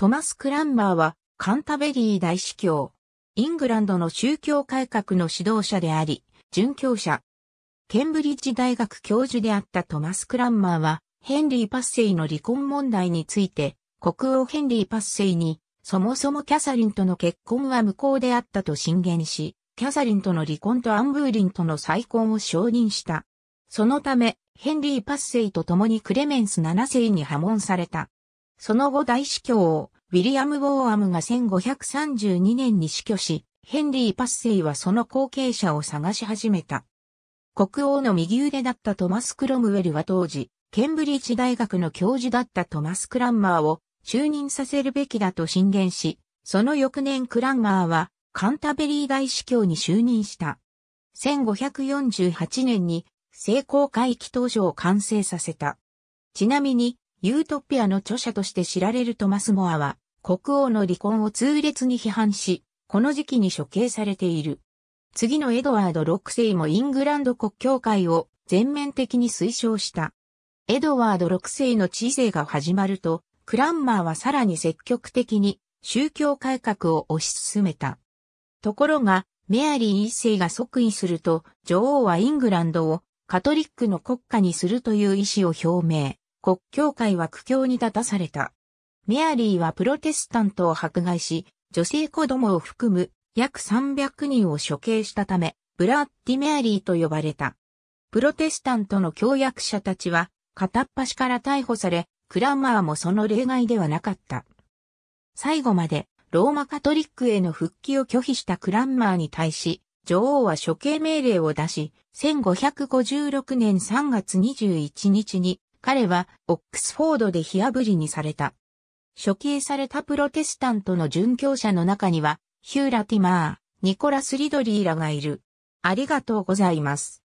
トマス・クランマーはカンタベリー大司教。イングランドの宗教改革の指導者であり、殉教者。ケンブリッジ大学教授であったトマス・クランマーは、ヘンリー・パッセイの離婚問題について、国王ヘンリー・パッセイに、そもそもキャサリンとの結婚は無効であったと進言し、キャサリンとの離婚とアンブーリンとの再婚を承認した。そのため、ヘンリー・パッセイと共にクレメンス7世に破門された。その後大司教をウィリアム・ウォーアムが1532年に死去し、ヘンリー・パッセイはその後継者を探し始めた。国王の右腕だったトマス・クロムウェルは当時、ケンブリッジ大学の教授だったトマス・クランマーを就任させるべきだと進言し、その翌年クランマーはカンタベリー大司教に就任した。1548年に聖公会帰登場を完成させた。ちなみに、ユートピアの著者として知られるトマス・モアは、国王の離婚を痛烈に批判し、この時期に処刑されている。次のエドワード6世もイングランド国教会を全面的に推奨した。エドワード6世の知性が始まると、クランマーはさらに積極的に宗教改革を推し進めた。ところが、メアリー一世が即位すると、女王はイングランドをカトリックの国家にするという意思を表明。国教会は苦境に立たされた。メアリーはプロテスタントを迫害し、女性子供を含む約300人を処刑したため、ブラッディ・メアリーと呼ばれた。プロテスタントの教約者たちは、片っ端から逮捕され、クランマーもその例外ではなかった。最後まで、ローマカトリックへの復帰を拒否したクランマーに対し、女王は処刑命令を出し、1556年3月21日に彼はオックスフォードで火炙りにされた。処刑されたプロテスタントの殉教者の中には、ヒューラ・ティマー、ニコラス・リドリーらがいる。ありがとうございます。